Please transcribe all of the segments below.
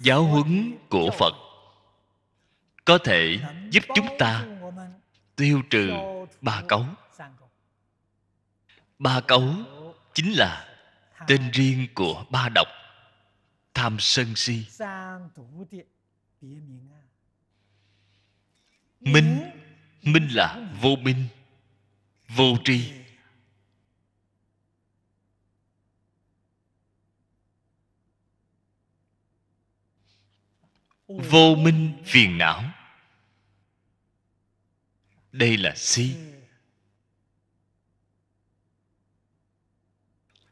giáo huấn của phật có thể giúp chúng ta tiêu trừ ba cấu ba cấu chính là tên riêng của ba độc tham sân si minh minh là vô minh vô tri vô minh phiền não đây là si ừ.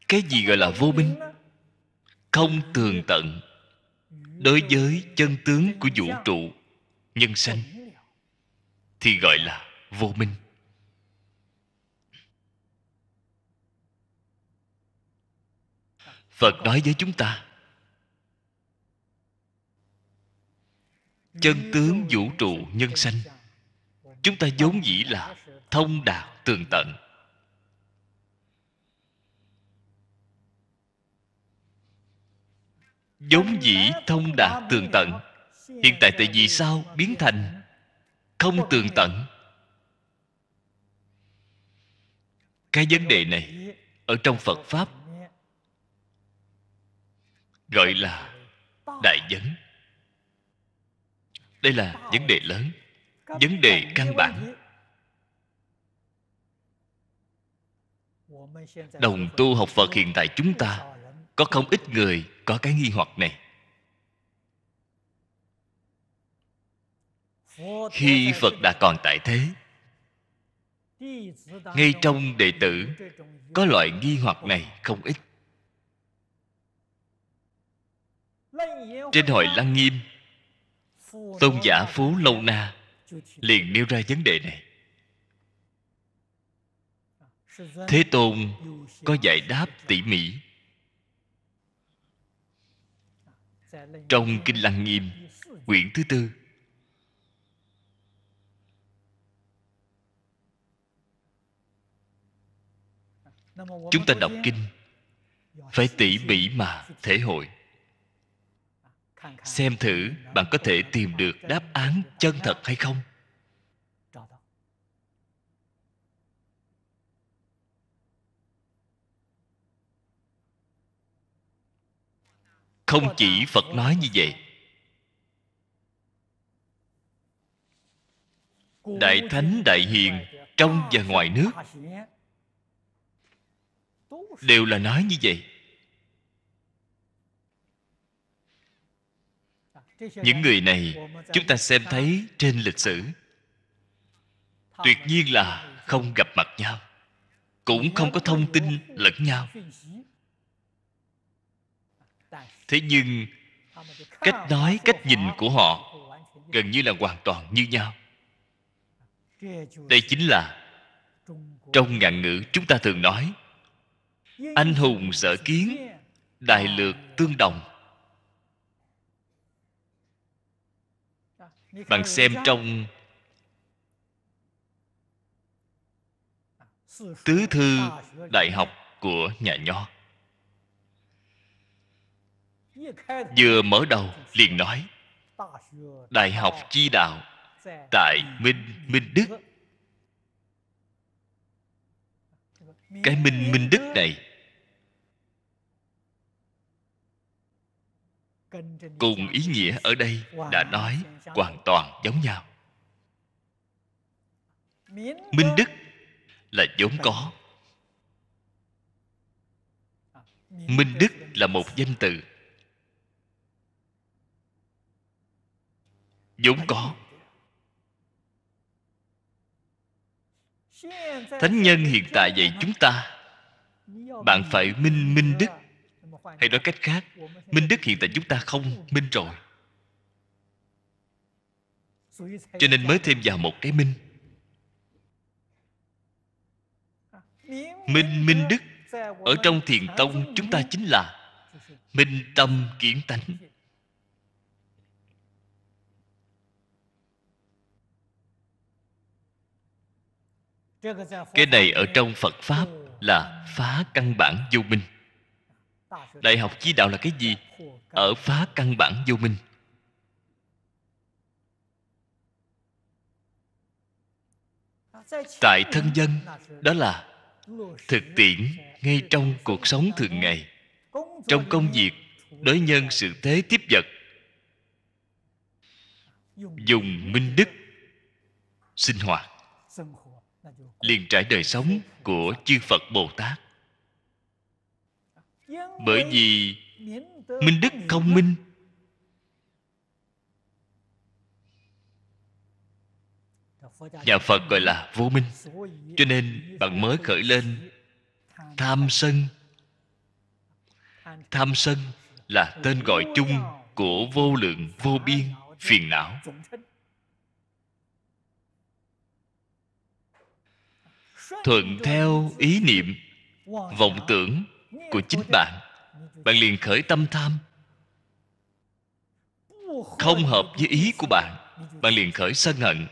cái gì gọi là vô minh không tường tận đối với chân tướng của vũ trụ nhân sanh thì gọi là vô minh phật nói với chúng ta chân tướng vũ trụ nhân sanh chúng ta vốn dĩ là thông đạt tường tận vốn dĩ thông đạt tường tận hiện tại tại vì sao biến thành không tường tận cái vấn đề này ở trong phật pháp gọi là đại vấn đây là vấn đề lớn vấn đề căn bản đồng tu học phật hiện tại chúng ta có không ít người có cái nghi hoặc này khi phật đã còn tại thế ngay trong đệ tử có loại nghi hoặc này không ít trên hội lăng nghiêm tôn giả phú lâu na liền nêu ra vấn đề này thế tôn có giải đáp tỉ mỉ trong kinh lăng nghiêm quyển thứ tư chúng ta đọc kinh phải tỉ mỉ mà thể hội xem thử bạn có thể tìm được đáp án chân thật hay không không chỉ phật nói như vậy đại thánh đại hiền trong và ngoài nước đều là nói như vậy những người này chúng ta xem thấy trên lịch sử tuyệt nhiên là không gặp mặt nhau cũng không có thông tin lẫn nhau thế nhưng cách nói cách nhìn của họ gần như là hoàn toàn như nhau đây chính là trong ngạn ngữ chúng ta thường nói anh hùng sở kiến đại lược tương đồng bạn xem trong tứ thư đại học của nhà nho vừa mở đầu liền nói đại học chi đạo tại minh minh đức cái minh minh đức này cùng ý nghĩa ở đây đã nói hoàn toàn giống nhau minh đức là vốn có minh đức là một danh từ vốn có thánh nhân hiện tại dạy chúng ta bạn phải minh minh đức hay nói cách khác minh đức hiện tại chúng ta không minh rồi cho nên mới thêm vào một cái minh minh minh đức ở trong thiền tông chúng ta chính là minh tâm kiến tánh cái này ở trong phật pháp là phá căn bản vô minh đại học chi đạo là cái gì ở phá căn bản vô minh tại thân dân đó là thực tiễn ngay trong cuộc sống thường ngày trong công việc đối nhân sự thế tiếp vật dùng minh đức sinh hoạt liền trải đời sống của chư phật bồ tát bởi vì minh đức công minh nhà phật gọi là vô minh cho nên bạn mới khởi lên tham sân tham sân là tên gọi chung của vô lượng vô biên phiền não thuận theo ý niệm vọng tưởng của chính bạn bạn liền khởi tâm tham không hợp với ý của bạn bạn liền khởi sân hận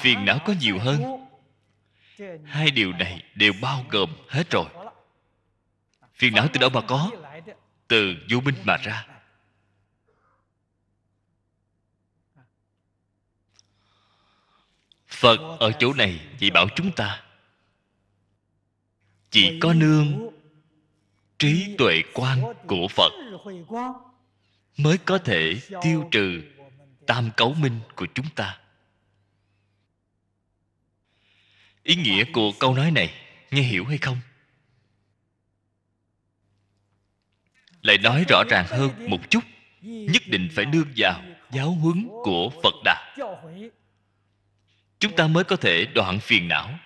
phiền não có nhiều hơn hai điều này đều bao gồm hết rồi phiền não từ đâu mà có từ vô minh mà ra phật ở chỗ này chỉ bảo chúng ta chỉ có nương trí tuệ quan của phật mới có thể tiêu trừ tam cấu minh của chúng ta ý nghĩa của câu nói này nghe hiểu hay không lại nói rõ ràng hơn một chút nhất định phải nương vào giáo huấn của phật đà chúng ta mới có thể đoạn phiền não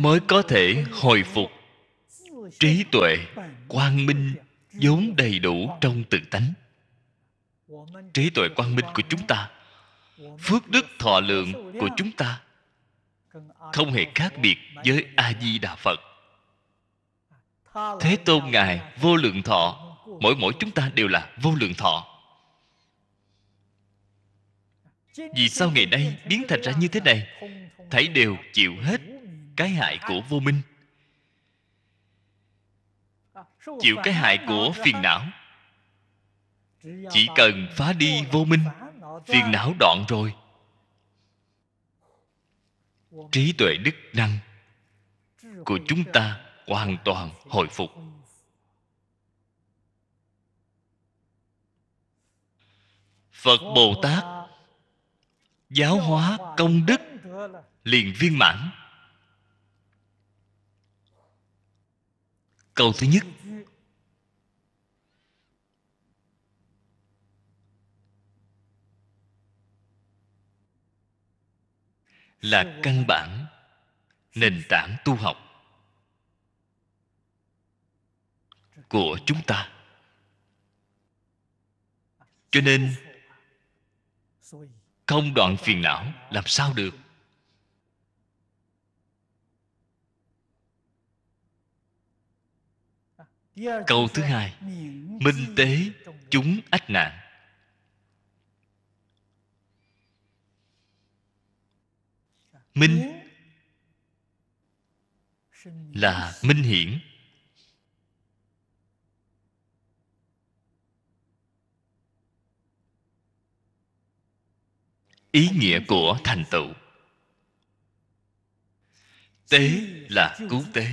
mới có thể hồi phục trí tuệ quang minh vốn đầy đủ trong tự tánh trí tuệ quang minh của chúng ta phước đức thọ lượng của chúng ta không hề khác biệt với a di đà phật thế tôn ngài vô lượng thọ mỗi mỗi chúng ta đều là vô lượng thọ vì sao ngày nay biến thành ra như thế này thấy đều chịu hết cái hại của vô minh chịu cái hại của phiền não chỉ cần phá đi vô minh phiền não đoạn rồi trí tuệ đức năng của chúng ta hoàn toàn hồi phục phật bồ tát giáo hóa công đức liền viên mãn câu thứ nhất là căn bản nền tảng tu học của chúng ta cho nên không đoạn phiền não làm sao được câu thứ hai minh tế chúng ách nạn minh là minh hiển ý nghĩa của thành tựu tế là cứu tế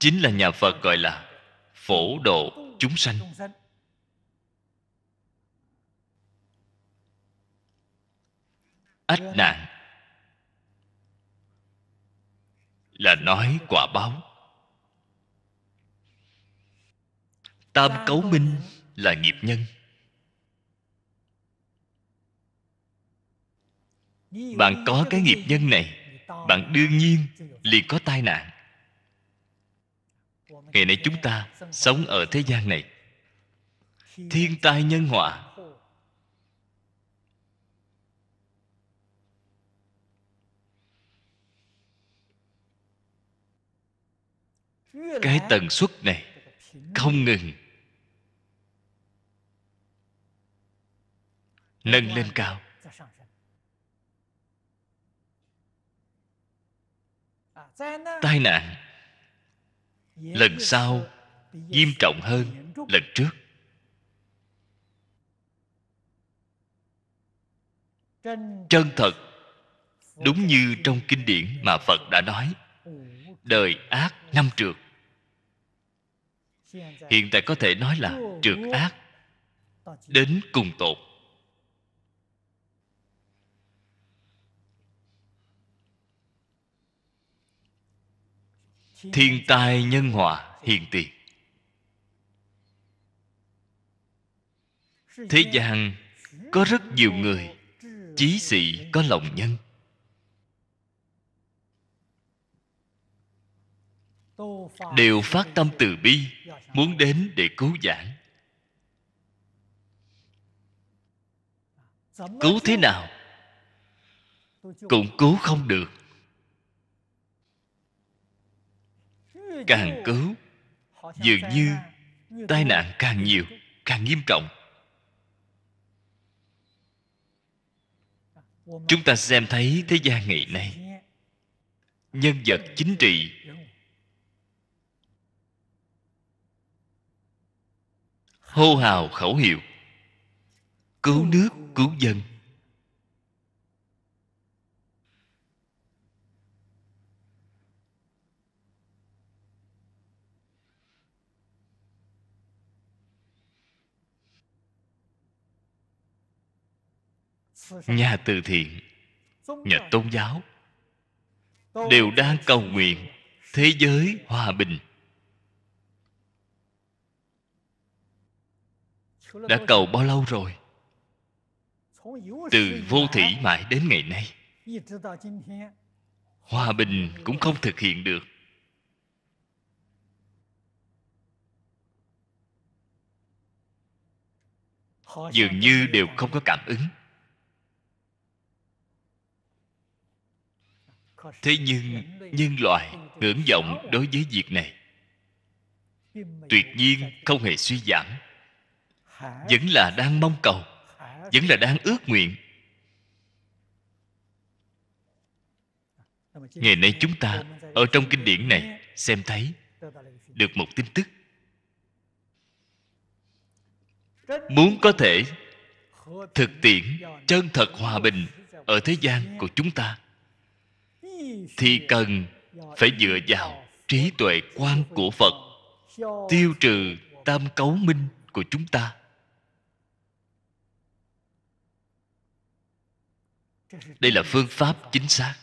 chính là nhà phật gọi là phổ độ chúng sanh ách nạn là nói quả báo tam cấu minh là nghiệp nhân bạn có cái nghiệp nhân này bạn đương nhiên liền có tai nạn ngày nay chúng ta sống ở thế gian này thiên tai nhân họa cái tần suất này không ngừng nâng lên cao tai nạn lần sau nghiêm trọng hơn lần trước chân thật đúng như trong kinh điển mà phật đã nói đời ác năm trượt hiện tại có thể nói là trượt ác đến cùng tột thiên tai nhân hòa hiền tiền thế gian có rất nhiều người chí sĩ có lòng nhân đều phát tâm từ bi muốn đến để cứu giảng cứu thế nào cũng cứu không được càng cứu dường như tai nạn càng nhiều càng nghiêm trọng chúng ta xem thấy thế gian ngày nay nhân vật chính trị hô hào khẩu hiệu cứu nước cứu dân nhà từ thiện nhà tôn giáo đều đang cầu nguyện thế giới hòa bình đã cầu bao lâu rồi từ vô thủy mãi đến ngày nay hòa bình cũng không thực hiện được dường như đều không có cảm ứng thế nhưng nhân loại ngưỡng vọng đối với việc này tuyệt nhiên không hề suy giảm vẫn là đang mong cầu vẫn là đang ước nguyện ngày nay chúng ta ở trong kinh điển này xem thấy được một tin tức muốn có thể thực tiễn chân thật hòa bình ở thế gian của chúng ta thì cần phải dựa vào trí tuệ quan của phật tiêu trừ tam cấu minh của chúng ta đây là phương pháp chính xác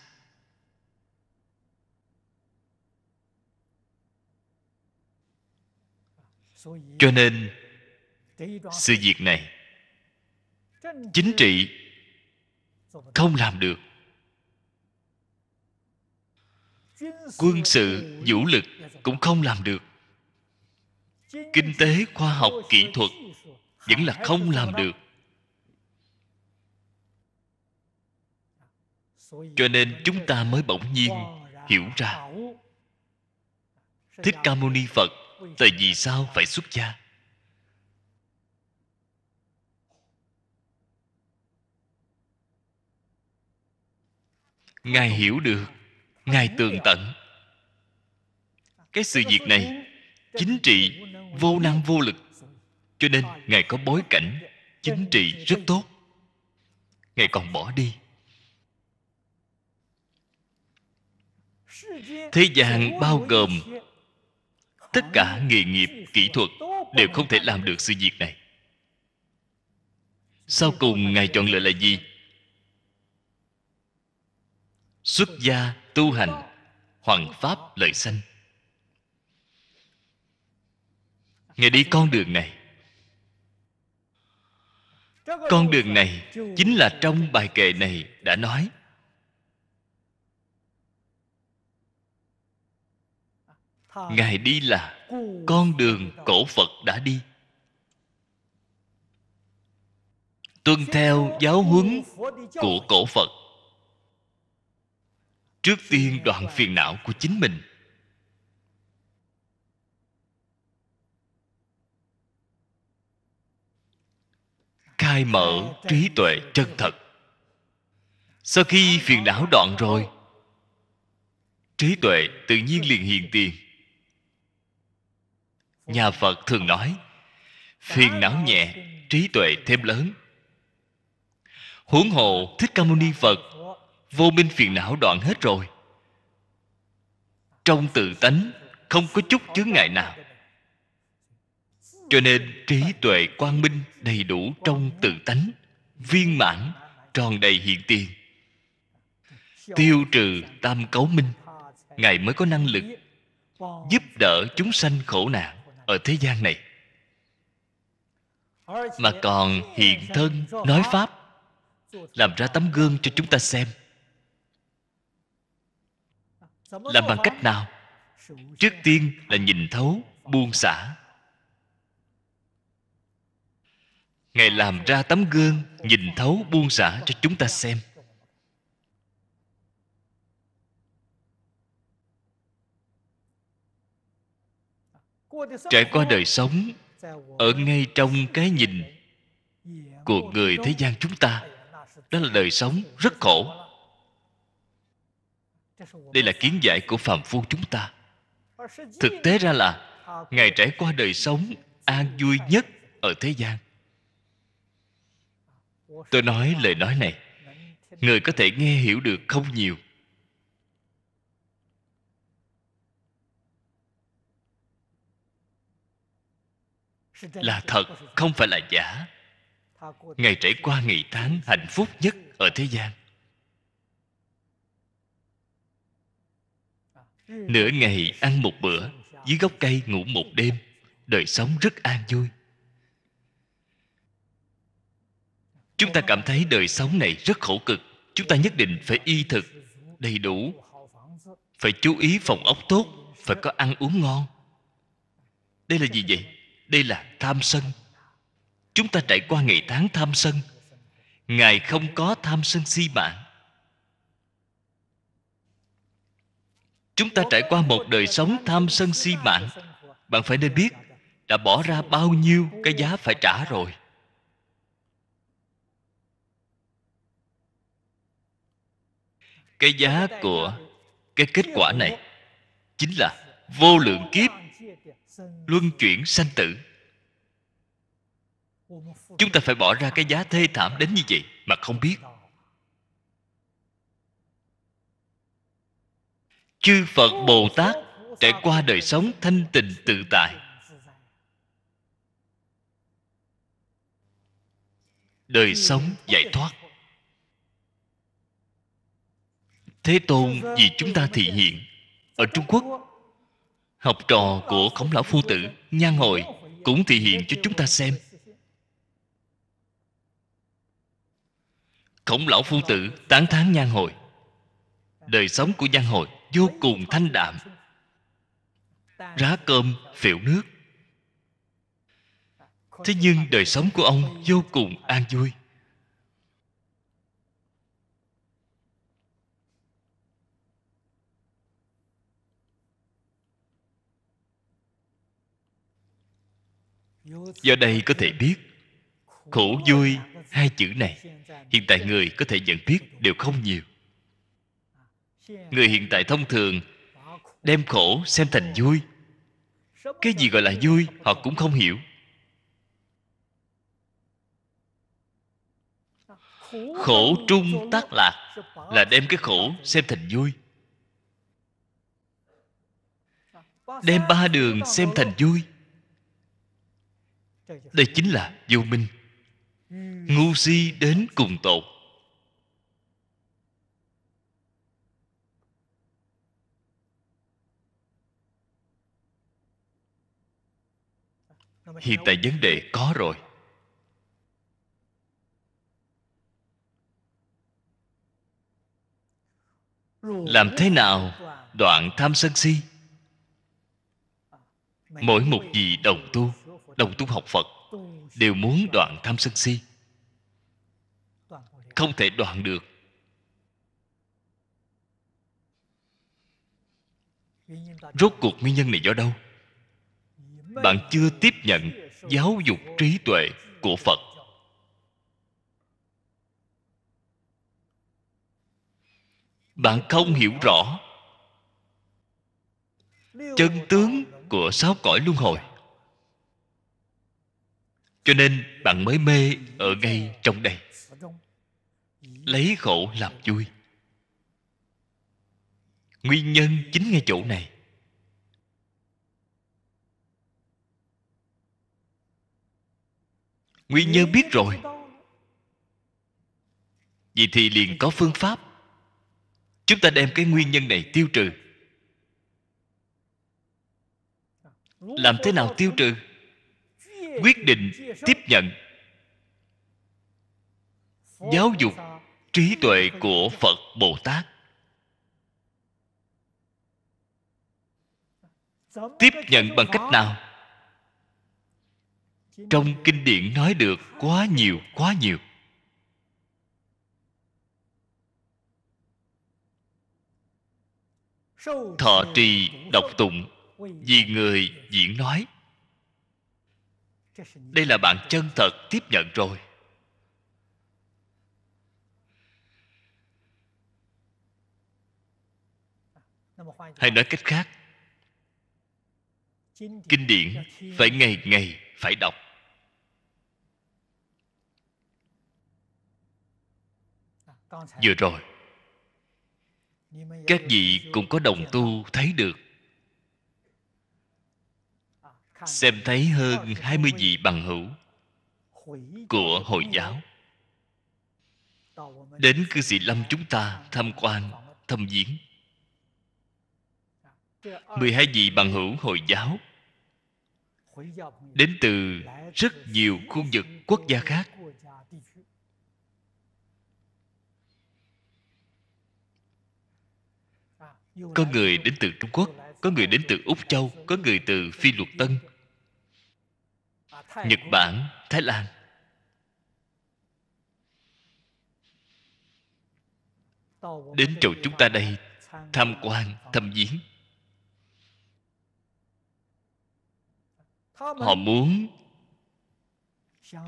cho nên sự việc này chính trị không làm được quân sự vũ lực cũng không làm được kinh tế khoa học kỹ thuật vẫn là không làm được cho nên chúng ta mới bỗng nhiên hiểu ra thích ca mâu ni phật tại vì sao phải xuất gia ngài hiểu được ngài tường tận cái sự việc này chính trị vô năng vô lực cho nên ngài có bối cảnh chính trị rất tốt ngài còn bỏ đi thế gian bao gồm tất cả nghề nghiệp kỹ thuật đều không thể làm được sự việc này sau cùng ngài chọn lựa là gì xuất gia tu hành hoằng pháp lợi sanh ngài đi con đường này con đường này chính là trong bài kệ này đã nói ngài đi là con đường cổ phật đã đi tuân theo giáo huấn của cổ phật trước tiên đoạn phiền não của chính mình khai mở trí tuệ chân thật sau khi phiền não đoạn rồi trí tuệ tự nhiên liền hiện tiền nhà phật thường nói phiền não nhẹ trí tuệ thêm lớn huống hồ thích ca mâu ni phật vô minh phiền não đoạn hết rồi trong tự tánh không có chút chướng ngại nào cho nên trí tuệ quang minh đầy đủ trong tự tánh viên mãn tròn đầy hiện tiền tiêu trừ tam cấu minh ngài mới có năng lực giúp đỡ chúng sanh khổ nạn ở thế gian này mà còn hiện thân nói pháp làm ra tấm gương cho chúng ta xem làm bằng cách nào trước tiên là nhìn thấu buông xả ngài làm ra tấm gương nhìn thấu buông xả cho chúng ta xem trải qua đời sống ở ngay trong cái nhìn của người thế gian chúng ta đó là đời sống rất khổ đây là kiến giải của phàm phu chúng ta thực tế ra là ngài trải qua đời sống an vui nhất ở thế gian tôi nói lời nói này người có thể nghe hiểu được không nhiều là thật không phải là giả ngày trải qua ngày tháng hạnh phúc nhất ở thế gian Ừ. nửa ngày ăn một bữa dưới gốc cây ngủ một đêm đời sống rất an vui chúng ta cảm thấy đời sống này rất khổ cực chúng ta nhất định phải y thực đầy đủ phải chú ý phòng ốc tốt phải có ăn uống ngon đây là gì vậy đây là tham sân chúng ta trải qua ngày tháng tham sân ngài không có tham sân si mạng chúng ta trải qua một đời sống tham sân si mạng bạn phải nên biết đã bỏ ra bao nhiêu cái giá phải trả rồi cái giá của cái kết quả này chính là vô lượng kiếp luân chuyển sanh tử chúng ta phải bỏ ra cái giá thê thảm đến như vậy mà không biết chư phật bồ tát trải qua đời sống thanh tịnh tự tại đời sống giải thoát thế tôn vì chúng ta thị hiện ở trung quốc học trò của khổng lão phu tử nhan hội cũng thị hiện cho chúng ta xem khổng lão phu tử tán thán nhan hội đời sống của nhan hội vô cùng thanh đạm rá cơm phịu nước thế nhưng đời sống của ông vô cùng an vui do đây có thể biết khổ vui hai chữ này hiện tại người có thể nhận biết đều không nhiều người hiện tại thông thường đem khổ xem thành vui cái gì gọi là vui họ cũng không hiểu khổ trung tác lạc là đem cái khổ xem thành vui đem ba đường xem thành vui đây chính là vô minh ngu si đến cùng tột hiện tại vấn đề có rồi làm thế nào đoạn tham sân si mỗi một vị đồng tu đồng tu học phật đều muốn đoạn tham sân si không thể đoạn được rốt cuộc nguyên nhân này do đâu bạn chưa tiếp nhận giáo dục trí tuệ của phật bạn không hiểu rõ chân tướng của sáu cõi luân hồi cho nên bạn mới mê ở ngay trong đây lấy khổ làm vui nguyên nhân chính ngay chỗ này nguyên nhân biết rồi vậy thì liền có phương pháp chúng ta đem cái nguyên nhân này tiêu trừ làm thế nào tiêu trừ quyết định tiếp nhận giáo dục trí tuệ của phật bồ tát tiếp nhận bằng cách nào trong kinh điển nói được quá nhiều quá nhiều thọ trì đọc tụng vì người diễn nói đây là bạn chân thật tiếp nhận rồi hay nói cách khác kinh điển phải ngày ngày phải đọc vừa rồi các vị cũng có đồng tu thấy được à, xem thấy hơn 20 vị bằng hữu của Hồi giáo đến cư sĩ Lâm chúng ta tham quan, thăm viếng. 12 vị bằng hữu Hồi giáo đến từ rất nhiều khu vực quốc gia khác có người đến từ trung quốc có người đến từ úc châu có người từ phi luật tân nhật bản thái lan đến chỗ chúng ta đây tham quan thăm viếng họ muốn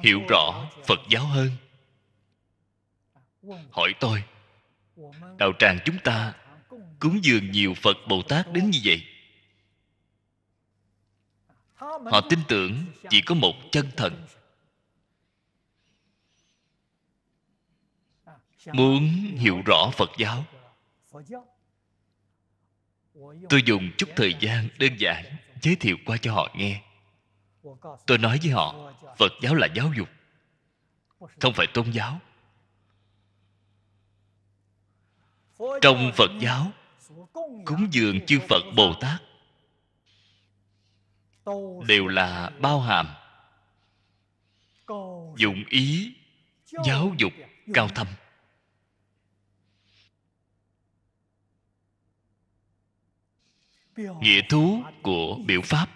hiểu rõ phật giáo hơn hỏi tôi đạo tràng chúng ta cúng dường nhiều phật bồ tát đến như vậy họ tin tưởng chỉ có một chân thần muốn hiểu rõ phật giáo tôi dùng chút thời gian đơn giản giới thiệu qua cho họ nghe tôi nói với họ phật giáo là giáo dục không phải tôn giáo trong phật giáo cúng dường chư phật bồ tát đều là bao hàm dụng ý giáo dục cao thâm nghĩa thú của biểu pháp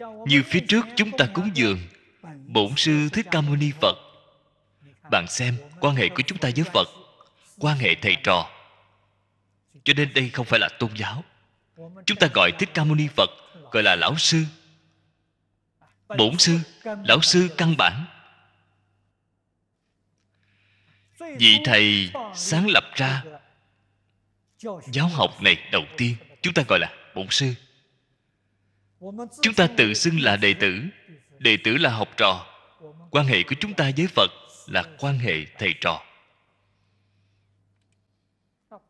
như phía trước chúng ta cúng dường bổn sư thích ca mâu ni phật bạn xem quan hệ của chúng ta với phật quan hệ thầy trò cho nên đây không phải là tôn giáo chúng ta gọi thích ca mâu ni phật gọi là lão sư bổn sư lão sư căn bản vị thầy sáng lập ra giáo học này đầu tiên chúng ta gọi là bổn sư chúng ta tự xưng là đệ tử đệ tử là học trò quan hệ của chúng ta với phật là quan hệ thầy trò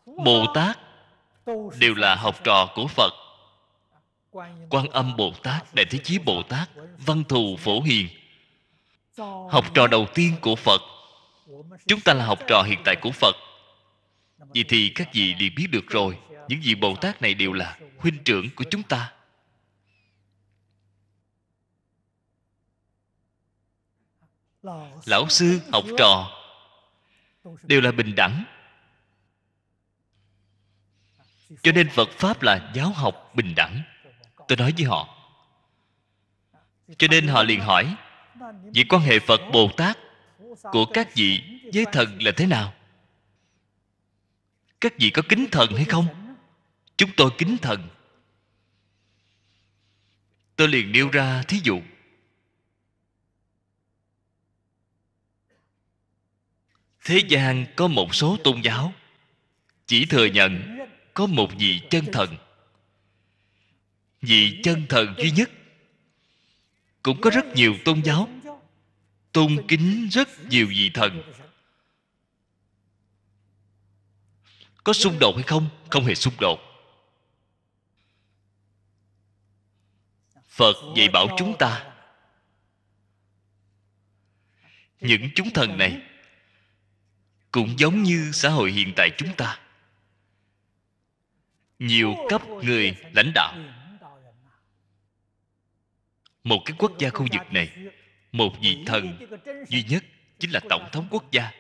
bồ tát đều là học trò của phật quan âm bồ tát đại thế chí bồ tát văn thù phổ hiền học trò đầu tiên của phật chúng ta là học trò hiện tại của phật vậy thì các vị liền biết được rồi những vị bồ tát này đều là huynh trưởng của chúng ta lão sư học trò đều là bình đẳng cho nên phật pháp là giáo học bình đẳng tôi nói với họ cho nên họ liền hỏi vì quan hệ phật bồ tát của các vị với thần là thế nào các vị có kính thần hay không chúng tôi kính thần tôi liền nêu ra thí dụ thế gian có một số tôn giáo chỉ thừa nhận có một vị chân thần vị chân thần duy nhất cũng có rất nhiều tôn giáo tôn kính rất nhiều vị thần có xung đột hay không không hề xung đột phật dạy bảo chúng ta những chúng thần này cũng giống như xã hội hiện tại chúng ta nhiều cấp người lãnh đạo một cái quốc gia khu vực này một vị thần duy nhất chính là tổng thống quốc gia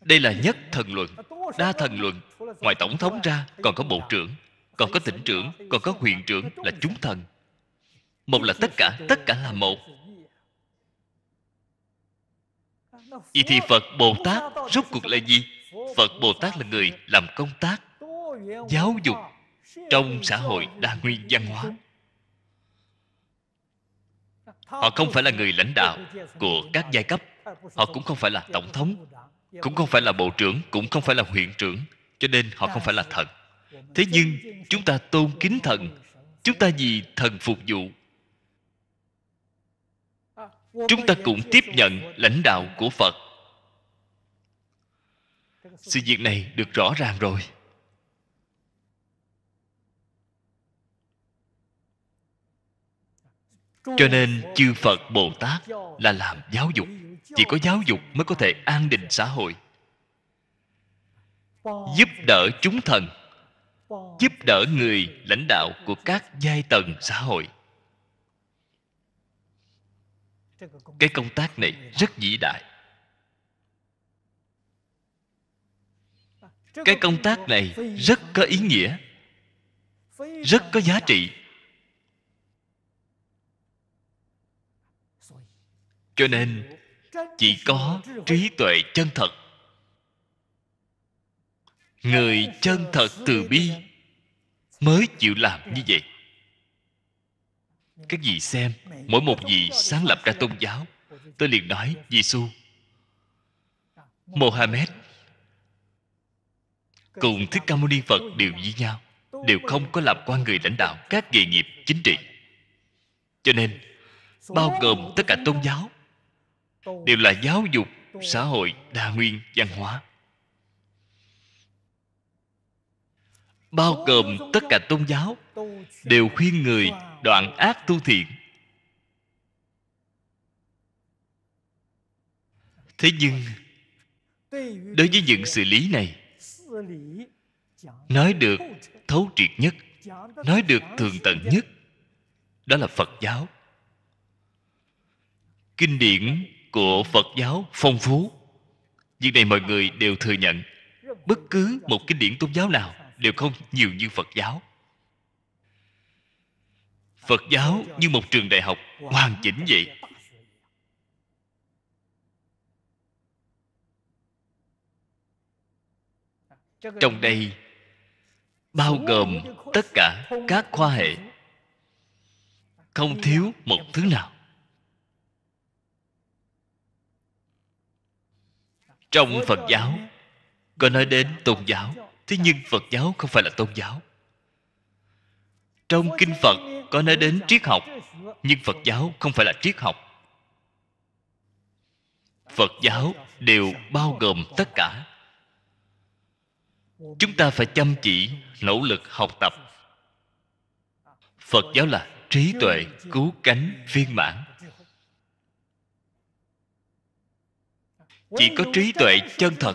đây là nhất thần luận đa thần luận ngoài tổng thống ra còn có bộ trưởng còn có tỉnh trưởng còn có huyện trưởng là chúng thần một là tất cả tất cả là một vậy thì phật bồ tát rốt cuộc là gì phật bồ tát là người làm công tác giáo dục trong xã hội đa nguyên văn hóa họ không phải là người lãnh đạo của các giai cấp họ cũng không phải là tổng thống cũng không phải là bộ trưởng cũng không phải là huyện trưởng cho nên họ không phải là thần thế nhưng chúng ta tôn kính thần chúng ta vì thần phục vụ chúng ta cũng tiếp nhận lãnh đạo của phật sự việc này được rõ ràng rồi cho nên chư phật bồ tát là làm giáo dục chỉ có giáo dục mới có thể an định xã hội giúp đỡ chúng thần giúp đỡ người lãnh đạo của các giai tầng xã hội cái công tác này rất vĩ đại cái công tác này rất có ý nghĩa rất có giá trị cho nên chỉ có trí tuệ chân thật người chân thật từ bi mới chịu làm như vậy các vị xem mỗi một vị sáng lập ra tôn giáo tôi liền nói giê xu mohammed cùng thích ca mâu ni phật đều với nhau đều không có làm quan người lãnh đạo các nghề nghiệp chính trị cho nên bao gồm tất cả tôn giáo đều là giáo dục xã hội đa nguyên văn hóa bao gồm tất cả tôn giáo đều khuyên người đoạn ác tu thiện thế nhưng đối với những sự lý này nói được thấu triệt nhất nói được thường tận nhất đó là phật giáo kinh điển của phật giáo phong phú việc này mọi người đều thừa nhận bất cứ một kinh điển tôn giáo nào đều không nhiều như phật giáo phật giáo như một trường đại học hoàn chỉnh vậy trong đây bao gồm tất cả các khoa hệ không thiếu một thứ nào trong phật giáo có nói đến tôn giáo thế nhưng phật giáo không phải là tôn giáo trong kinh phật có nói đến triết học nhưng phật giáo không phải là triết học phật giáo đều bao gồm tất cả chúng ta phải chăm chỉ nỗ lực học tập phật giáo là trí tuệ cứu cánh viên mãn chỉ có trí tuệ chân thật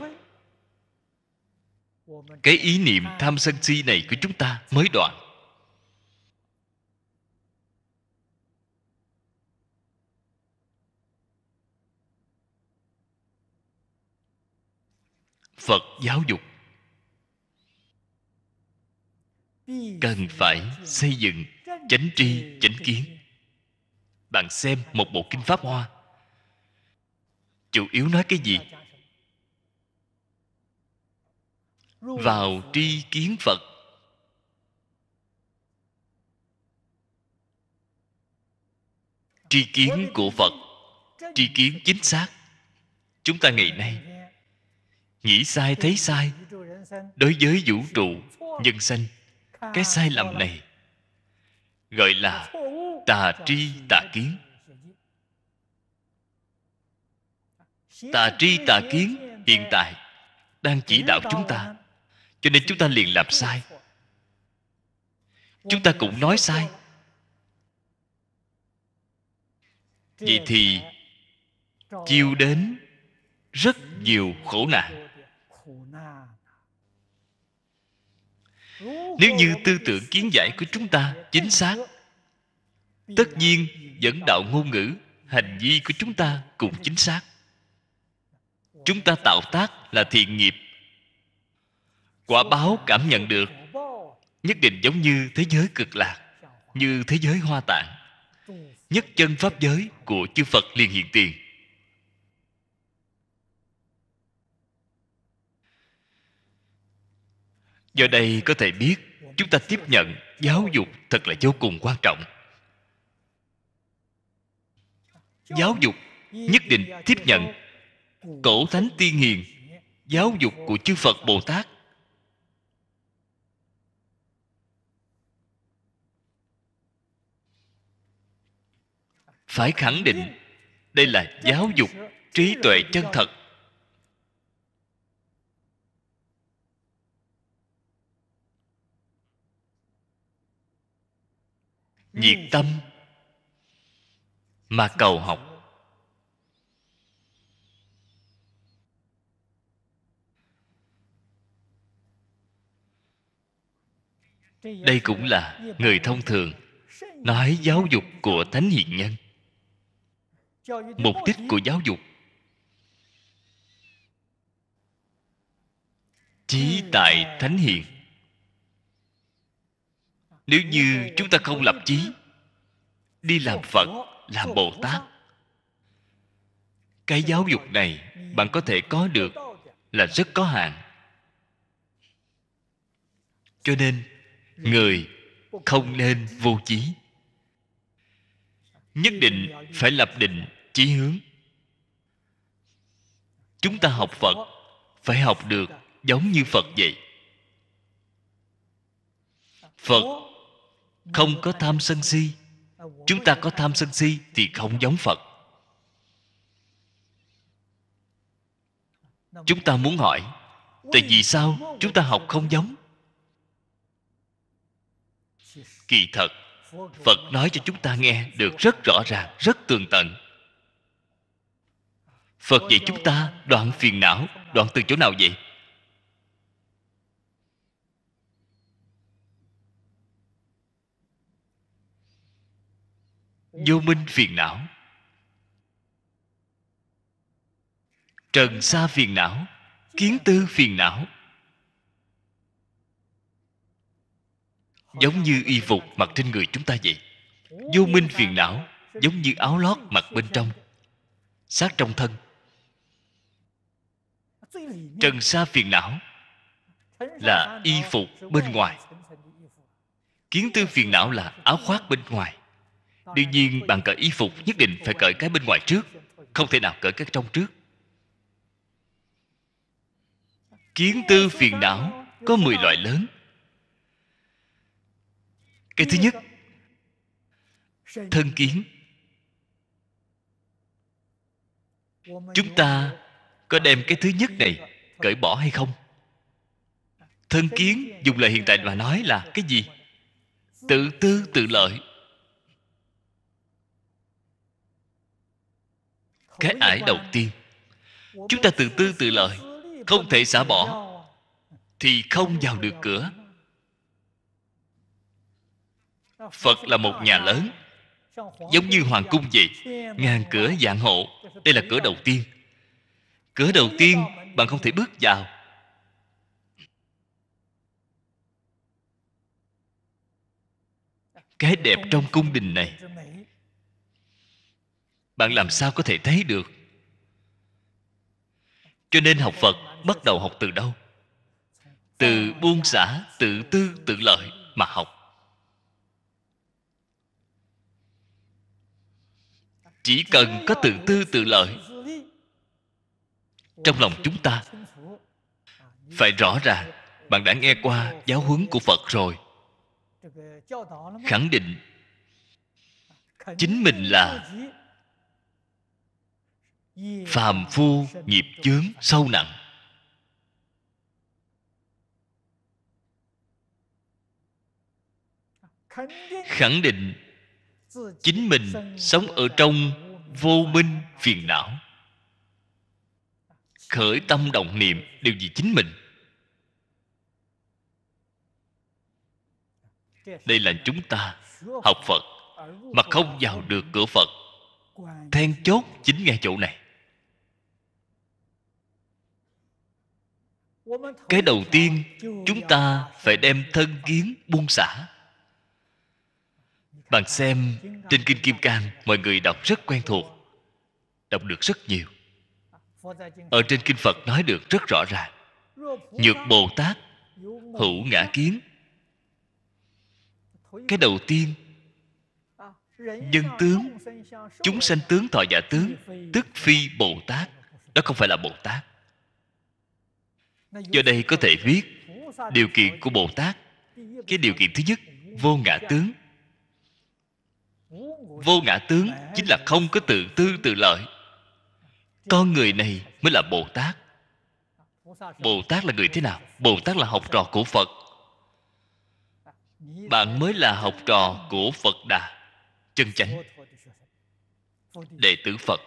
cái ý niệm tham sân si này của chúng ta mới đoạn phật giáo dục cần phải xây dựng chánh tri chánh kiến bạn xem một bộ kinh pháp hoa chủ yếu nói cái gì vào tri kiến phật tri kiến của phật tri kiến chính xác chúng ta ngày nay nghĩ sai thấy sai đối với vũ trụ nhân sanh cái sai lầm này gọi là tà tri tà kiến tà tri tà kiến hiện tại đang chỉ đạo chúng ta cho nên chúng ta liền làm sai chúng ta cũng nói sai vậy thì chiêu đến rất nhiều khổ nạn nếu như tư tưởng kiến giải của chúng ta chính xác tất nhiên dẫn đạo ngôn ngữ hành vi của chúng ta cũng chính xác chúng ta tạo tác là thiện nghiệp quả báo cảm nhận được nhất định giống như thế giới cực lạc như thế giới hoa tạng nhất chân pháp giới của chư phật liền hiện tiền do đây có thể biết chúng ta tiếp nhận giáo dục thật là vô cùng quan trọng giáo dục nhất định tiếp nhận cổ thánh tiên hiền giáo dục của chư phật bồ tát phải khẳng định đây là giáo dục trí tuệ chân thật nhiệt tâm mà cầu học đây cũng là người thông thường nói giáo dục của thánh hiền nhân mục đích của giáo dục trí tại thánh hiền nếu như chúng ta không lập chí đi làm phật làm bồ tát cái giáo dục này bạn có thể có được là rất có hạn cho nên người không nên vô chí nhất định à, phải lập định chí hướng chúng ta học phật phải học được giống như phật vậy phật không có tham sân si chúng ta có tham sân si thì không giống phật chúng ta muốn hỏi tại vì sao chúng ta học không giống kỳ thật phật nói cho chúng ta nghe được rất rõ ràng rất tường tận phật dạy chúng ta đoạn phiền não đoạn từ chỗ nào vậy vô minh phiền não trần xa phiền não kiến tư phiền não giống như y phục mặc trên người chúng ta vậy vô minh phiền não giống như áo lót mặc bên trong sát trong thân trần xa phiền não là y phục bên ngoài kiến tư phiền não là áo khoác bên ngoài đương nhiên bạn cởi y phục nhất định phải cởi cái bên ngoài trước không thể nào cởi cái trong trước kiến tư phiền não có 10 loại lớn cái thứ nhất thân kiến chúng ta có đem cái thứ nhất này cởi bỏ hay không thân kiến dùng lời hiện tại mà nói là cái gì tự tư tự lợi cái ải đầu tiên chúng ta tự tư tự lợi không thể xả bỏ thì không vào được cửa phật là một nhà lớn giống như hoàng cung vậy ngàn cửa dạng hộ đây là cửa đầu tiên cửa đầu tiên bạn không thể bước vào cái đẹp trong cung đình này bạn làm sao có thể thấy được cho nên học phật bắt đầu học từ đâu từ buông xả tự tư tự lợi mà học chỉ cần có tự tư tự lợi trong lòng chúng ta phải rõ ràng bạn đã nghe qua giáo huấn của phật rồi khẳng định chính mình là phàm phu nghiệp chướng sâu nặng khẳng định chính mình sống ở trong vô minh phiền não khởi tâm động niệm đều vì chính mình đây là chúng ta học phật mà không vào được cửa phật then chốt chính ngay chỗ này cái đầu tiên chúng ta phải đem thân kiến buông xả bạn xem trên kinh kim cang mọi người đọc rất quen thuộc đọc được rất nhiều ở trên kinh phật nói được rất rõ ràng nhược bồ tát hữu ngã kiến cái đầu tiên nhân tướng chúng sanh tướng thọ giả tướng tức phi bồ tát đó không phải là bồ tát do đây có thể viết điều kiện của bồ tát cái điều kiện thứ nhất vô ngã tướng vô ngã tướng chính là không có tự tư tự lợi con người này mới là bồ tát bồ tát là người thế nào bồ tát là học trò của phật bạn mới là học trò của phật đà chân chánh đệ tử phật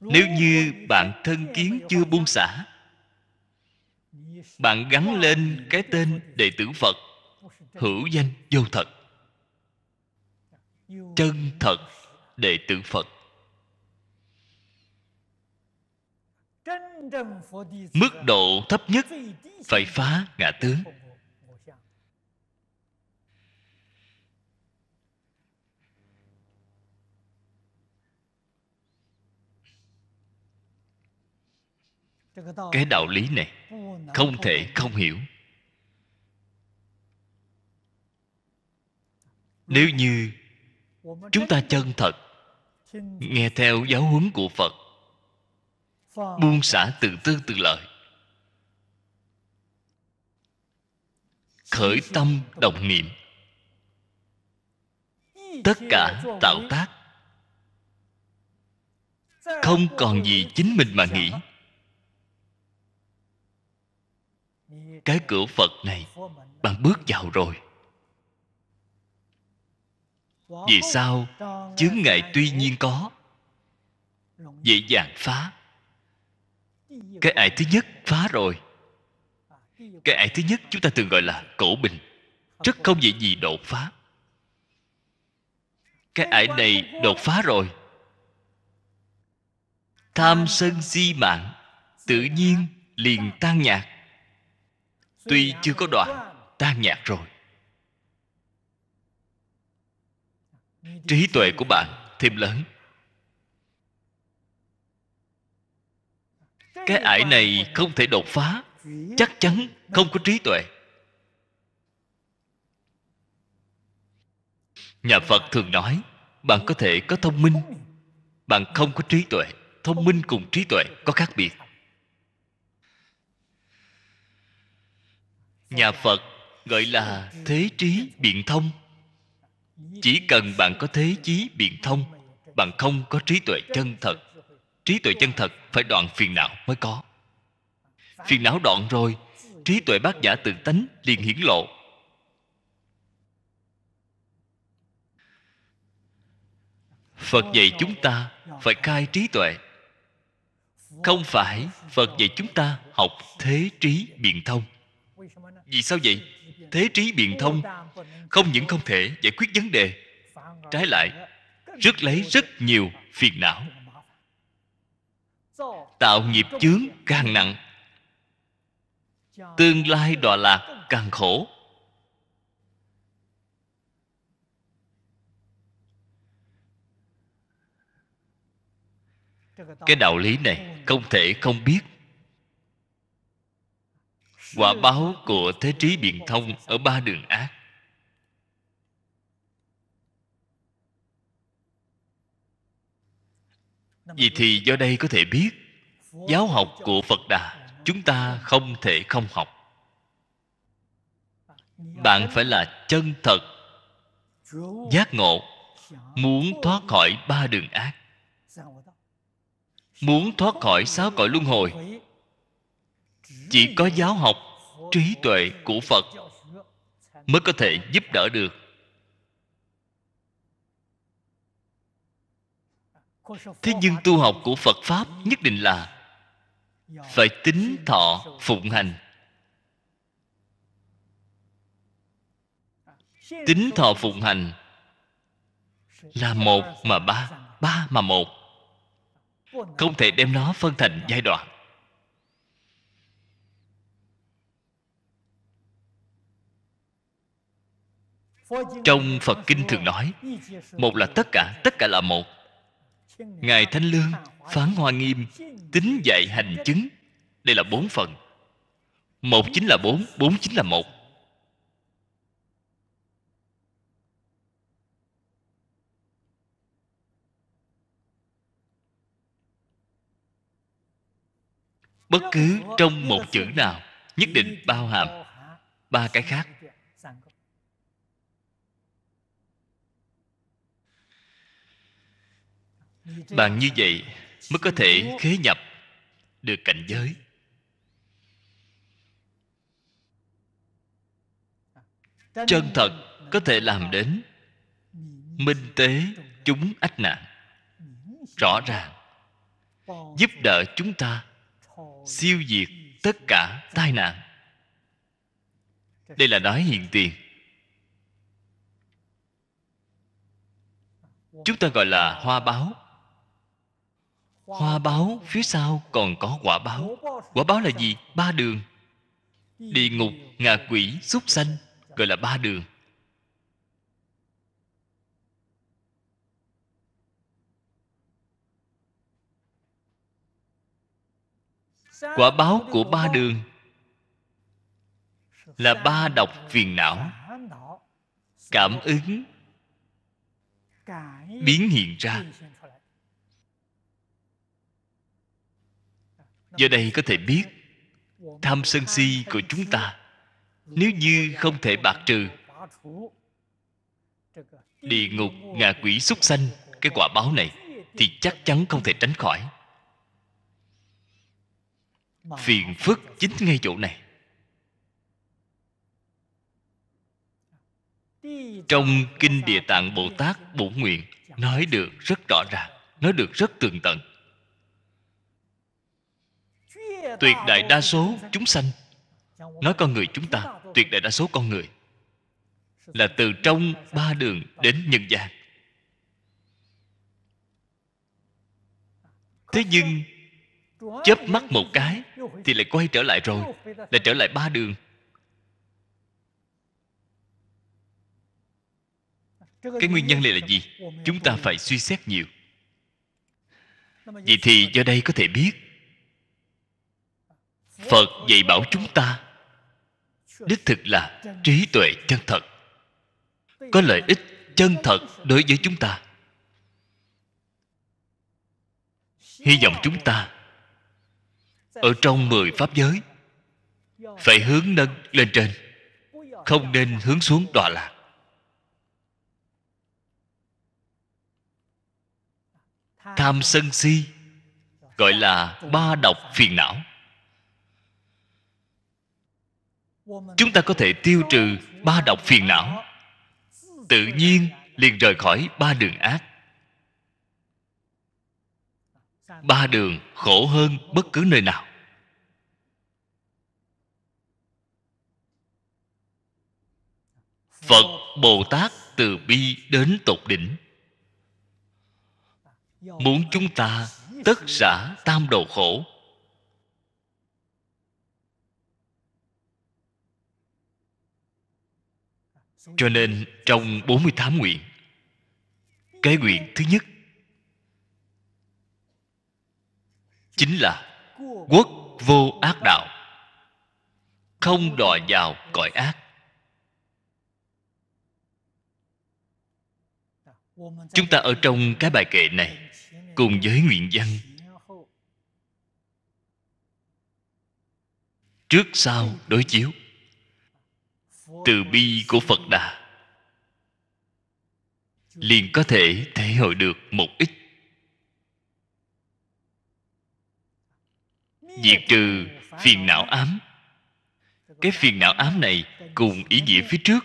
nếu như bạn thân kiến chưa buông xả bạn gắn lên cái tên đệ tử phật hữu danh vô thật chân thật đệ tử phật mức độ thấp nhất phải phá ngã tướng cái đạo lý này không thể không hiểu nếu như chúng ta chân thật nghe theo giáo huấn của phật buông xả tự tư tự lợi khởi tâm đồng niệm tất cả tạo tác không còn gì chính mình mà nghĩ dạ. cái cửa phật này bạn bước vào rồi vì sao chướng ngại tuy nhiên có dễ dàng phá cái ải thứ nhất phá rồi cái ải thứ nhất chúng ta thường gọi là cổ bình rất không dễ gì đột phá cái ải này đột phá rồi tham sân si mạng tự nhiên liền tan nhạt tuy chưa có đoạn tan nhạt rồi trí tuệ của bạn thêm lớn cái ải này không thể đột phá chắc chắn không có trí tuệ nhà phật thường nói bạn có thể có thông minh bạn không có trí tuệ thông minh cùng trí tuệ có khác biệt nhà phật gọi là thế trí biện thông chỉ cần bạn có thế trí biện thông bạn không có trí tuệ chân thật trí tuệ chân thật phải đoạn phiền não mới có phiền não đoạn rồi trí tuệ bác giả tự tánh liền hiển lộ phật dạy chúng ta phải khai trí tuệ không phải phật dạy chúng ta học thế trí biện thông vì sao vậy thế trí biện thông không những không thể giải quyết vấn đề trái lại rước lấy rất nhiều phiền não tạo nghiệp chướng càng nặng tương lai đọa lạc càng khổ cái đạo lý này không thể không biết quả báo của thế trí biện thông ở ba đường ác vì thì do đây có thể biết giáo học của phật đà chúng ta không thể không học bạn phải là chân thật giác ngộ muốn thoát khỏi ba đường ác muốn thoát khỏi sáu cõi luân hồi chỉ có giáo học trí tuệ của phật mới có thể giúp đỡ được thế nhưng tu học của phật pháp nhất định là phải tính thọ phụng hành tính thọ phụng hành là một mà ba ba mà một không thể đem nó phân thành giai đoạn trong phật kinh thường nói một là tất cả tất cả là một ngài thanh lương phán hoa nghiêm tính dạy hành chứng đây là bốn phần một chính là bốn bốn chính là một bất cứ trong một chữ nào nhất định bao hàm ba cái khác bạn như vậy mới có thể khế nhập được cảnh giới chân thật có thể làm đến minh tế chúng ách nạn rõ ràng giúp đỡ chúng ta siêu diệt tất cả tai nạn đây là nói hiện tiền chúng ta gọi là hoa báo hoa báo phía sau còn có quả báo quả báo là gì ba đường địa ngục ngạ quỷ súc sanh gọi là ba đường quả báo của ba đường là ba độc phiền não cảm ứng biến hiện ra do đây có thể biết tham sân si của chúng ta nếu như không thể bạc trừ địa ngục ngạ quỷ súc sanh cái quả báo này thì chắc chắn không thể tránh khỏi phiền phức chính ngay chỗ này trong kinh địa tạng bồ tát bổ nguyện nói được rất rõ ràng nói được rất tường tận tuyệt đại đa số chúng sanh nói con người chúng ta tuyệt đại đa số con người là từ trong ba đường đến nhân gian thế nhưng chớp mắt một cái thì lại quay trở lại rồi lại trở lại ba đường cái nguyên nhân này là gì chúng ta phải suy xét nhiều vậy thì do đây có thể biết phật dạy bảo chúng ta đích thực là trí tuệ chân thật có lợi ích chân thật đối với chúng ta hy vọng chúng ta ở trong mười pháp giới phải hướng nâng lên trên không nên hướng xuống đọa lạc tham sân si gọi là ba độc phiền não chúng ta có thể tiêu trừ ba độc phiền não tự nhiên liền rời khỏi ba đường ác ba đường khổ hơn bất cứ nơi nào phật bồ tát từ bi đến tột đỉnh muốn chúng ta tất xả tam đồ khổ Cho nên trong 48 nguyện Cái nguyện thứ nhất Chính là Quốc vô ác đạo Không đòi vào cõi ác Chúng ta ở trong cái bài kệ này Cùng với nguyện dân Trước sau đối chiếu từ bi của phật đà liền có thể thể hội được một ít diệt trừ phiền não ám cái phiền não ám này cùng ý nghĩa phía trước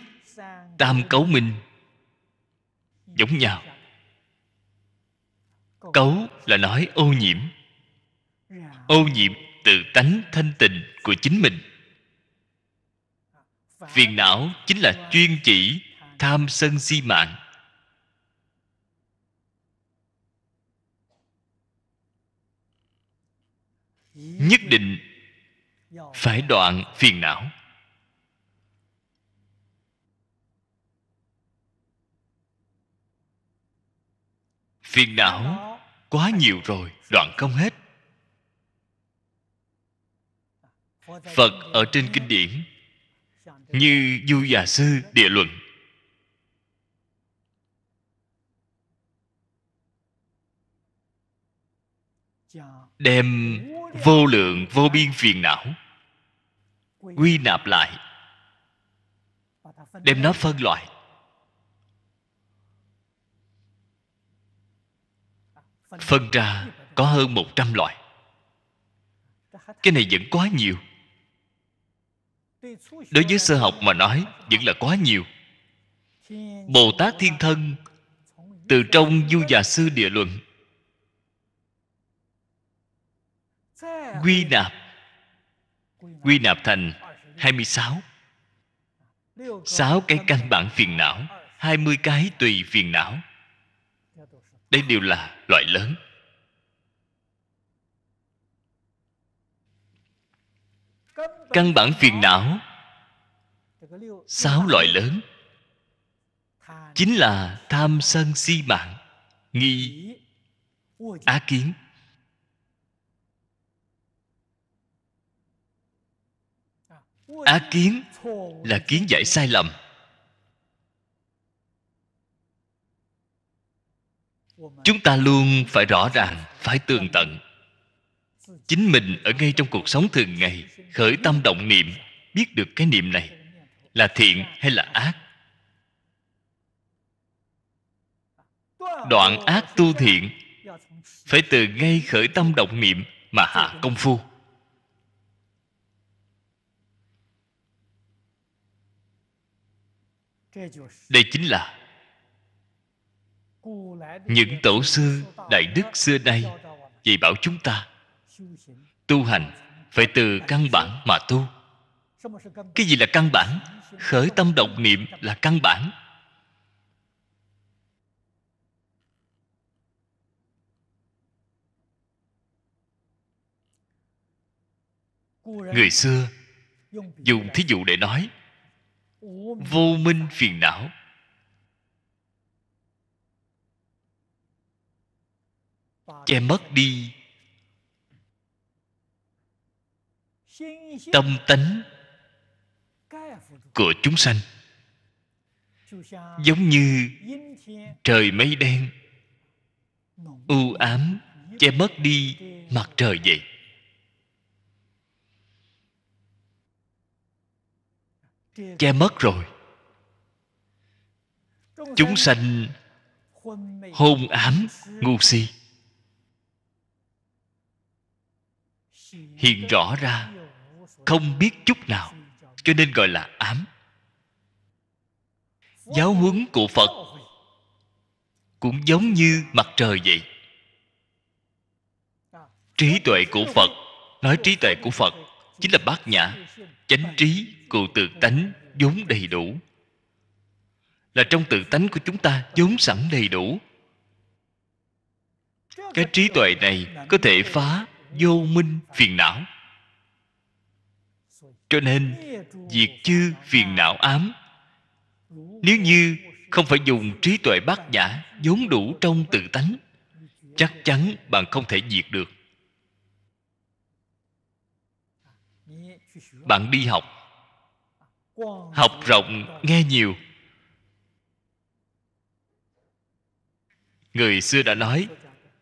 tam cấu minh giống nhau cấu là nói ô nhiễm ô nhiễm từ tánh thanh tịnh của chính mình phiền não chính là chuyên chỉ tham sân si mạng nhất định phải đoạn phiền não phiền não quá nhiều rồi đoạn không hết phật ở trên kinh điển như du già sư địa luận đem vô lượng vô biên phiền não quy nạp lại đem nó phân loại phân ra có hơn 100 loại cái này vẫn quá nhiều đối với sơ học mà nói vẫn là quá nhiều bồ tát thiên thân từ trong du già sư địa luận quy nạp quy nạp thành 26 6 cái căn bản phiền não 20 cái tùy phiền não Đây đều là loại lớn căn bản phiền não sáu loại lớn chính là tham sân si mạng nghi á kiến á kiến là kiến giải sai lầm chúng ta luôn phải rõ ràng phải tường tận chính mình ở ngay trong cuộc sống thường ngày khởi tâm động niệm biết được cái niệm này là thiện hay là ác đoạn ác tu thiện phải từ ngay khởi tâm động niệm mà hạ công phu đây chính là những tổ sư đại đức xưa nay dạy bảo chúng ta tu hành phải từ căn bản mà tu cái gì là căn bản khởi tâm động niệm là căn bản người xưa dùng thí dụ để nói vô minh phiền não che mất đi tâm tánh của chúng sanh giống như trời mây đen u ám che mất đi mặt trời vậy che mất rồi chúng sanh hôn ám ngu si hiện rõ ra không biết chút nào cho nên gọi là ám giáo huấn của phật cũng giống như mặt trời vậy trí tuệ của phật nói trí tuệ của phật chính là bát nhã chánh trí cụ tự tánh vốn đầy đủ là trong tự tánh của chúng ta vốn sẵn đầy đủ cái trí tuệ này có thể phá vô minh phiền não cho nên diệt chư phiền não ám nếu như không phải dùng trí tuệ bát nhã vốn đủ trong tự tánh chắc chắn bạn không thể diệt được bạn đi học học rộng nghe nhiều người xưa đã nói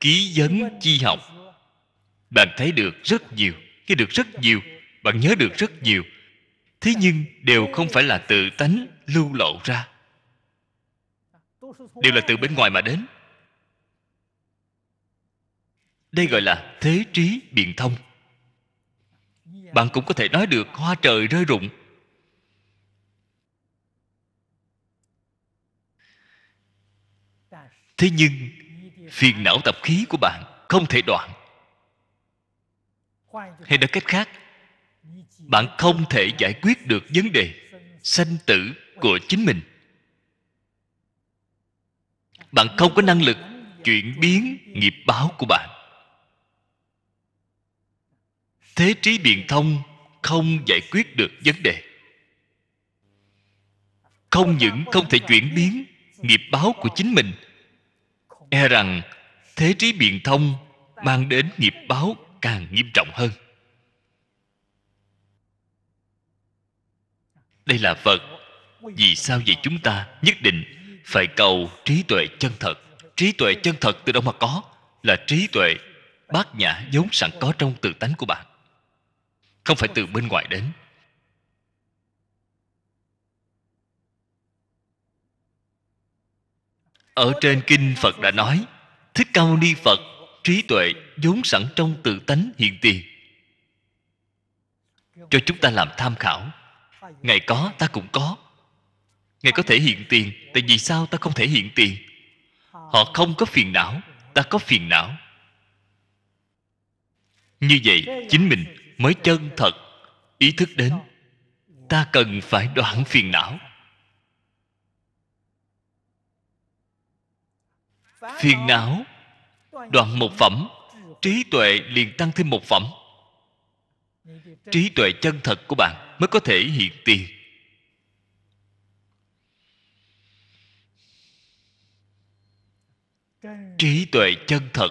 ký vấn chi học bạn thấy được rất nhiều nghe được rất nhiều bạn nhớ được rất nhiều thế nhưng đều không phải là tự tánh lưu lộ ra đều là từ bên ngoài mà đến đây gọi là thế trí biện thông bạn cũng có thể nói được hoa trời rơi rụng thế nhưng phiền não tập khí của bạn không thể đoạn hay nói cách khác bạn không thể giải quyết được vấn đề sanh tử của chính mình bạn không có năng lực chuyển biến nghiệp báo của bạn thế trí biện thông không giải quyết được vấn đề không những không thể chuyển biến nghiệp báo của chính mình e rằng thế trí biện thông mang đến nghiệp báo càng nghiêm trọng hơn đây là phật vì sao vậy chúng ta nhất định phải cầu trí tuệ chân thật trí tuệ chân thật từ đâu mà có là trí tuệ bát nhã vốn sẵn có trong tự tánh của bạn không phải từ bên ngoài đến ở trên kinh phật đã nói thích cao ni phật trí tuệ vốn sẵn trong tự tánh hiện tiền cho chúng ta làm tham khảo ngài có ta cũng có ngài có thể hiện tiền tại vì sao ta không thể hiện tiền họ không có phiền não ta có phiền não như vậy chính mình mới chân thật ý thức đến ta cần phải đoạn phiền não phiền não đoạn một phẩm trí tuệ liền tăng thêm một phẩm trí tuệ chân thật của bạn mới có thể hiện tiền trí tuệ chân thật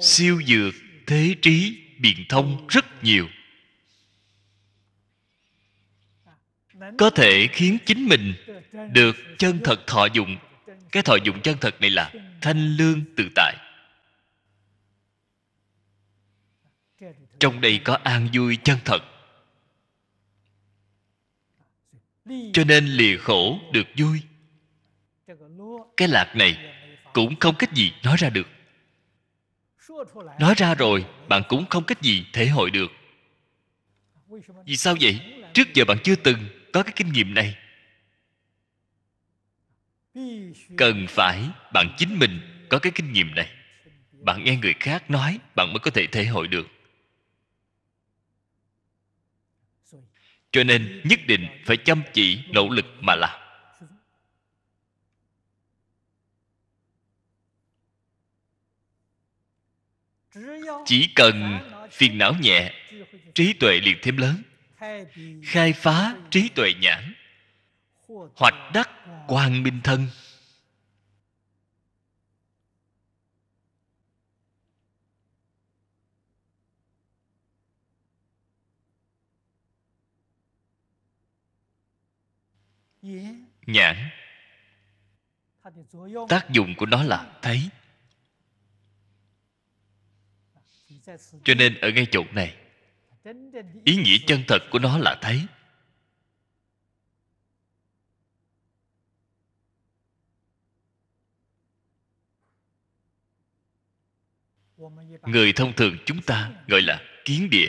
siêu dược thế trí biện thông rất nhiều có thể khiến chính mình được chân thật thọ dụng cái thọ dụng chân thật này là thanh lương tự tại trong đây có an vui chân thật cho nên lìa khổ được vui cái lạc này cũng không cách gì nói ra được nói ra rồi bạn cũng không cách gì thể hội được vì sao vậy trước giờ bạn chưa từng có cái kinh nghiệm này cần phải bạn chính mình có cái kinh nghiệm này bạn nghe người khác nói bạn mới có thể thể hội được cho nên nhất định phải chăm chỉ nỗ lực mà làm chỉ cần phiền não nhẹ trí tuệ liền thêm lớn khai phá trí tuệ nhãn hoạch đắc quang minh thân nhãn tác dụng của nó là thấy cho nên ở ngay chỗ này ý nghĩa chân thật của nó là thấy người thông thường chúng ta gọi là kiến địa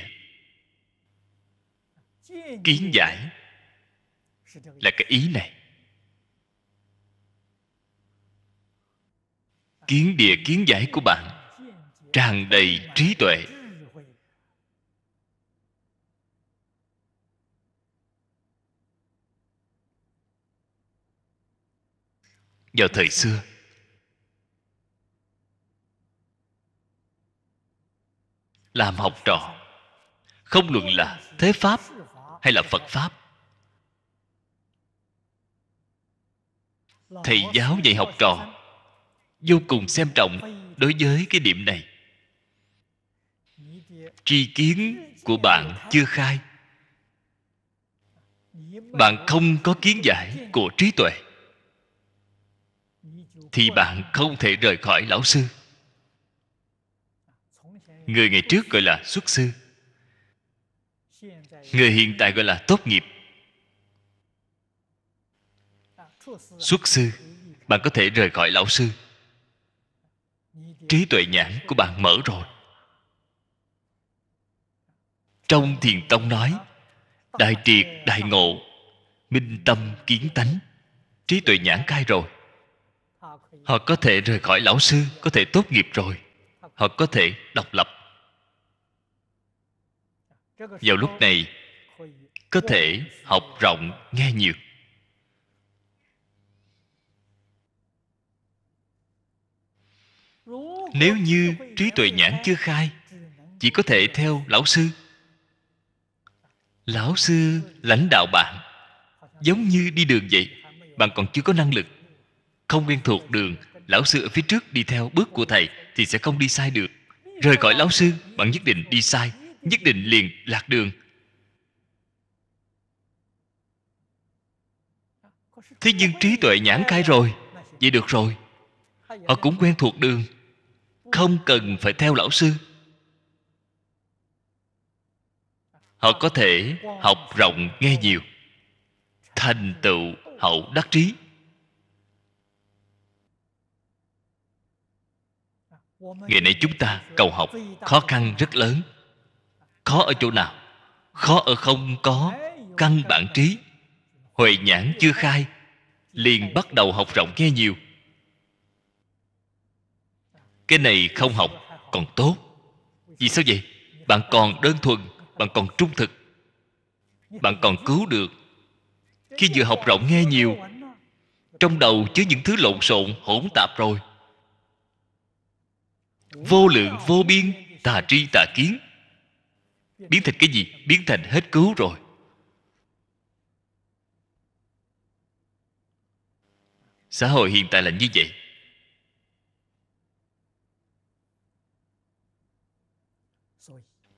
kiến giải là cái ý này kiến địa kiến giải của bạn tràn đầy trí tuệ vào thời xưa làm học trò không luận là thế pháp hay là phật pháp thầy giáo dạy học trò vô cùng xem trọng đối với cái điểm này tri kiến của bạn chưa khai bạn không có kiến giải của trí tuệ thì bạn không thể rời khỏi lão sư người ngày trước gọi là xuất sư người hiện tại gọi là tốt nghiệp xuất sư bạn có thể rời khỏi lão sư trí tuệ nhãn của bạn mở rồi trong thiền tông nói đại triệt đại ngộ minh tâm kiến tánh trí tuệ nhãn khai rồi họ có thể rời khỏi lão sư có thể tốt nghiệp rồi họ có thể độc lập vào lúc này có thể học rộng nghe nhiều nếu như trí tuệ nhãn chưa khai chỉ có thể theo lão sư lão sư lãnh đạo bạn giống như đi đường vậy bạn còn chưa có năng lực không quen thuộc đường lão sư ở phía trước đi theo bước của thầy thì sẽ không đi sai được rời khỏi lão sư bạn nhất định đi sai nhất định liền lạc đường thế nhưng trí tuệ nhãn khai rồi vậy được rồi họ cũng quen thuộc đường không cần phải theo lão sư họ có thể học rộng nghe nhiều thành tựu hậu đắc trí ngày nay chúng ta cầu học khó khăn rất lớn khó ở chỗ nào khó ở không có căn bản trí huệ nhãn chưa khai liền bắt đầu học rộng nghe nhiều cái này không học còn tốt vì sao vậy bạn còn đơn thuần bạn còn trung thực bạn còn cứu được khi vừa học rộng nghe nhiều trong đầu chứa những thứ lộn xộn hỗn tạp rồi vô lượng vô biên tà tri tà kiến biến thành cái gì biến thành hết cứu rồi xã hội hiện tại là như vậy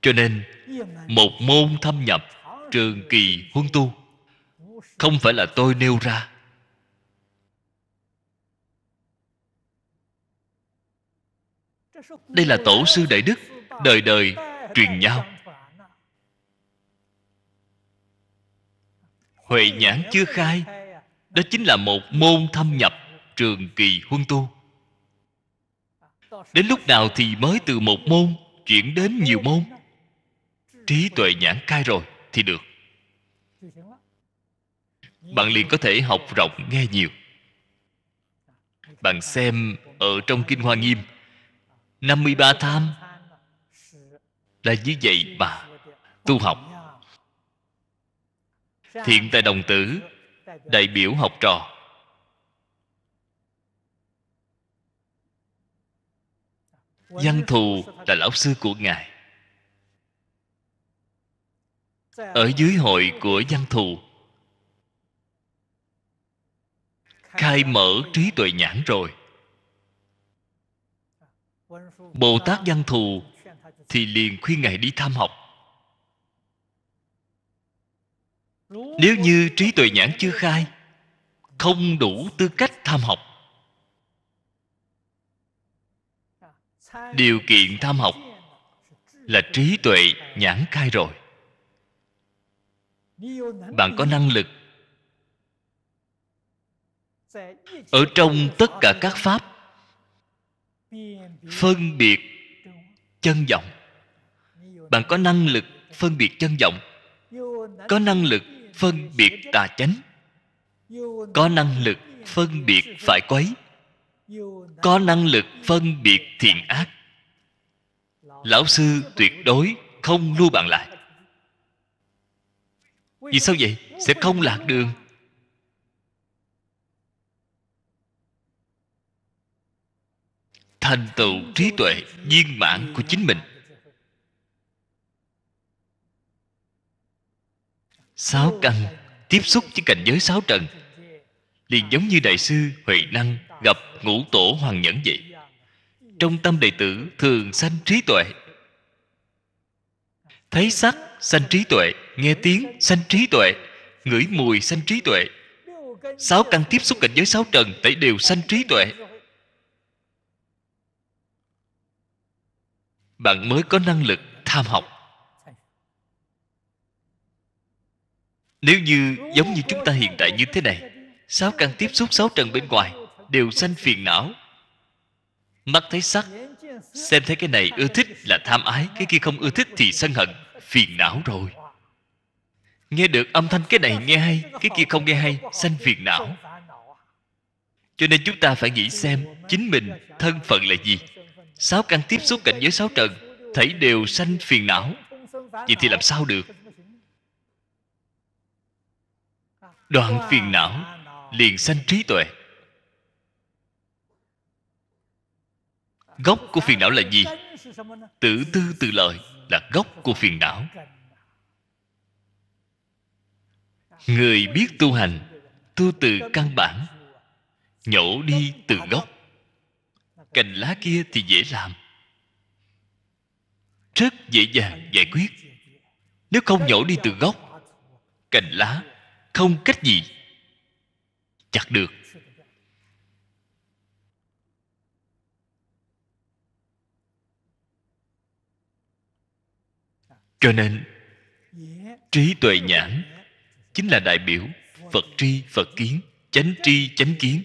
cho nên một môn thâm nhập trường kỳ huân tu không phải là tôi nêu ra đây là tổ sư đại đức đời đời truyền nhau huệ nhãn chưa khai đó chính là một môn thâm nhập trường kỳ huân tu đến lúc nào thì mới từ một môn chuyển đến nhiều môn trí tuệ nhãn khai rồi thì được bạn liền có thể học rộng nghe nhiều bạn xem ở trong kinh hoa nghiêm 53 tham là như vậy mà tu học thiện tại đồng tử đại biểu học trò văn thù là lão sư của ngài ở dưới hội của văn thù khai mở trí tuệ nhãn rồi bồ tát văn thù thì liền khuyên ngài đi tham học nếu như trí tuệ nhãn chưa khai không đủ tư cách tham học điều kiện tham học là trí tuệ nhãn khai rồi bạn có năng lực ở trong tất cả các pháp phân biệt chân vọng bạn có năng lực phân biệt chân vọng có năng lực phân biệt tà chánh có năng lực phân biệt phải quấy có năng lực phân biệt thiện ác lão sư tuyệt đối không lưu bạn lại vì sao vậy sẽ không lạc đường thành tựu trí tuệ viên mãn của chính mình sáu căn tiếp xúc với cảnh giới sáu trần liền giống như đại sư huệ năng gặp ngũ tổ hoàng nhẫn vậy trong tâm đệ tử thường sanh trí tuệ thấy sắc sanh trí tuệ nghe tiếng sanh trí tuệ ngửi mùi sanh trí tuệ sáu căn tiếp xúc cảnh giới sáu trần tẩy đều sanh trí tuệ bạn mới có năng lực tham học nếu như giống như chúng ta hiện tại như thế này sáu căn tiếp xúc sáu trần bên ngoài đều sanh phiền não mắt thấy sắc xem thấy cái này ưa thích là tham ái cái kia không ưa thích thì sân hận phiền não rồi nghe được âm thanh cái này nghe hay cái kia không nghe hay sanh phiền não cho nên chúng ta phải nghĩ xem chính mình thân phận là gì sáu căn tiếp xúc cảnh giới sáu trần thấy đều sanh phiền não vậy thì làm sao được đoạn phiền não liền sanh trí tuệ gốc của phiền não là gì Tử tư tự lợi là gốc của phiền não người biết tu hành tu từ căn bản nhổ đi từ gốc cành lá kia thì dễ làm rất dễ dàng giải quyết nếu không nhổ đi từ gốc cành lá không cách gì chặt được cho nên trí tuệ nhãn chính là đại biểu phật tri phật kiến chánh tri chánh kiến